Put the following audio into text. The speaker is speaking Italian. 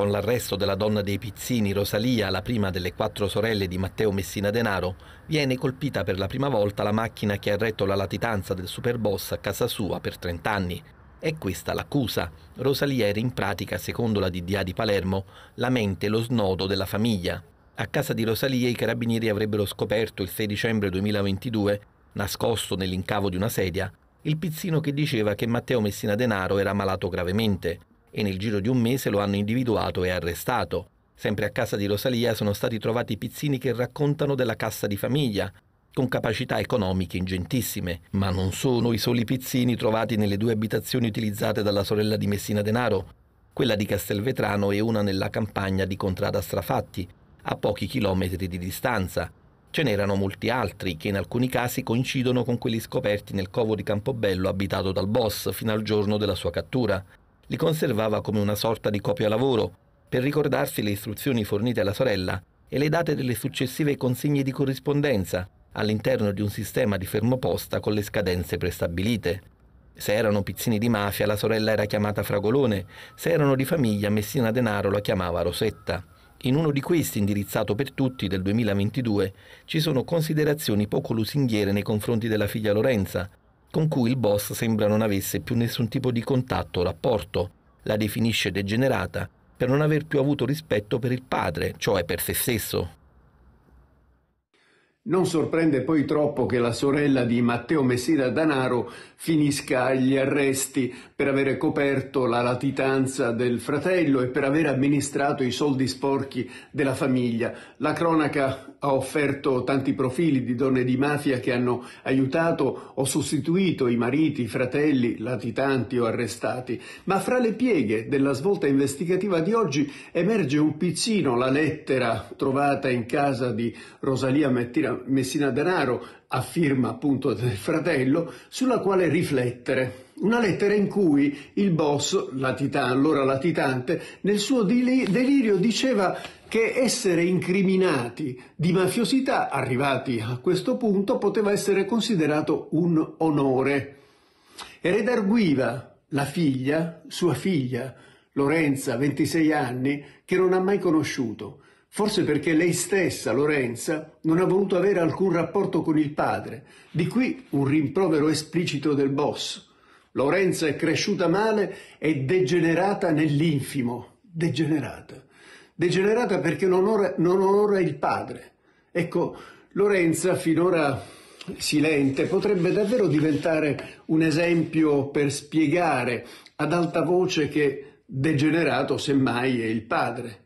Con l'arresto della donna dei Pizzini, Rosalia, la prima delle quattro sorelle di Matteo Messina Denaro, viene colpita per la prima volta la macchina che ha retto la latitanza del superboss a casa sua per 30 anni. È questa l'accusa. Rosalia era in pratica, secondo la DDA di Palermo, la mente e lo snodo della famiglia. A casa di Rosalia i carabinieri avrebbero scoperto il 6 dicembre 2022, nascosto nell'incavo di una sedia, il pizzino che diceva che Matteo Messina Denaro era malato gravemente e nel giro di un mese lo hanno individuato e arrestato. Sempre a casa di Rosalia sono stati trovati pizzini che raccontano della cassa di famiglia, con capacità economiche ingentissime, ma non sono i soli pizzini trovati nelle due abitazioni utilizzate dalla sorella di Messina Denaro, quella di Castelvetrano e una nella campagna di Contrada Strafatti, a pochi chilometri di distanza. Ce n'erano molti altri che in alcuni casi coincidono con quelli scoperti nel covo di Campobello abitato dal boss fino al giorno della sua cattura li conservava come una sorta di copia lavoro, per ricordarsi le istruzioni fornite alla sorella e le date delle successive consegne di corrispondenza, all'interno di un sistema di fermoposta con le scadenze prestabilite. Se erano pizzini di mafia la sorella era chiamata Fragolone, se erano di famiglia Messina Denaro la chiamava Rosetta. In uno di questi, indirizzato per tutti del 2022, ci sono considerazioni poco lusinghiere nei confronti della figlia Lorenza, con cui il boss sembra non avesse più nessun tipo di contatto o rapporto, la definisce degenerata per non aver più avuto rispetto per il padre, cioè per se stesso. Non sorprende poi troppo che la sorella di Matteo Messina Danaro finisca agli arresti per aver coperto la latitanza del fratello e per aver amministrato i soldi sporchi della famiglia. La cronaca ha offerto tanti profili di donne di mafia che hanno aiutato o sostituito i mariti, i fratelli, latitanti o arrestati. Ma fra le pieghe della svolta investigativa di oggi emerge un pizzino la lettera trovata in casa di Rosalia Mettina Messina Denaro, a firma appunto del fratello, sulla quale riflettere. Una lettera in cui il boss, latita, allora latitante, nel suo delirio diceva che essere incriminati di mafiosità, arrivati a questo punto, poteva essere considerato un onore. E redarguiva la figlia, sua figlia, Lorenza, 26 anni, che non ha mai conosciuto, Forse perché lei stessa, Lorenza, non ha voluto avere alcun rapporto con il padre. Di qui un rimprovero esplicito del boss. Lorenza è cresciuta male e degenerata nell'infimo. Degenerata. Degenerata perché non onora, non onora il padre. Ecco, Lorenza, finora silente, potrebbe davvero diventare un esempio per spiegare ad alta voce che degenerato semmai è il padre.